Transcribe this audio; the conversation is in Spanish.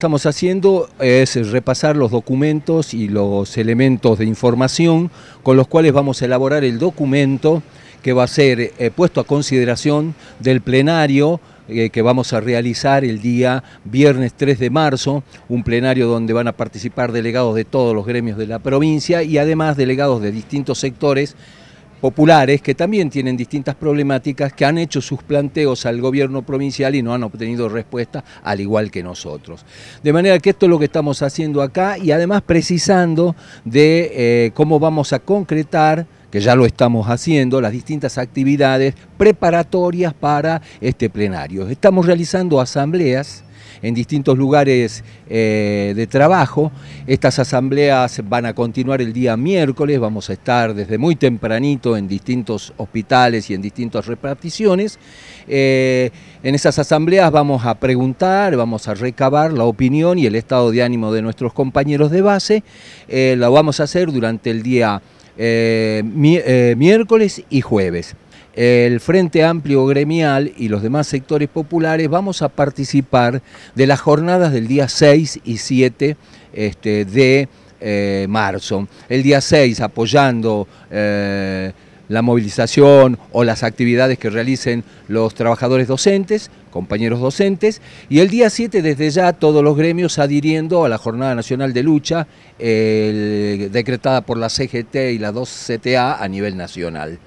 estamos haciendo es eh, repasar los documentos y los elementos de información con los cuales vamos a elaborar el documento que va a ser eh, puesto a consideración del plenario eh, que vamos a realizar el día viernes 3 de marzo, un plenario donde van a participar delegados de todos los gremios de la provincia y además delegados de distintos sectores populares que también tienen distintas problemáticas que han hecho sus planteos al gobierno provincial y no han obtenido respuesta al igual que nosotros. De manera que esto es lo que estamos haciendo acá y además precisando de eh, cómo vamos a concretar que ya lo estamos haciendo, las distintas actividades preparatorias para este plenario. Estamos realizando asambleas en distintos lugares eh, de trabajo. Estas asambleas van a continuar el día miércoles, vamos a estar desde muy tempranito en distintos hospitales y en distintas reparticiones. Eh, en esas asambleas vamos a preguntar, vamos a recabar la opinión y el estado de ánimo de nuestros compañeros de base. Eh, Lo vamos a hacer durante el día miércoles y jueves el Frente Amplio Gremial y los demás sectores populares vamos a participar de las jornadas del día 6 y 7 este, de eh, marzo. El día 6 apoyando... Eh, la movilización o las actividades que realicen los trabajadores docentes, compañeros docentes, y el día 7 desde ya todos los gremios adhiriendo a la Jornada Nacional de Lucha decretada por la CGT y la 2CTA a nivel nacional.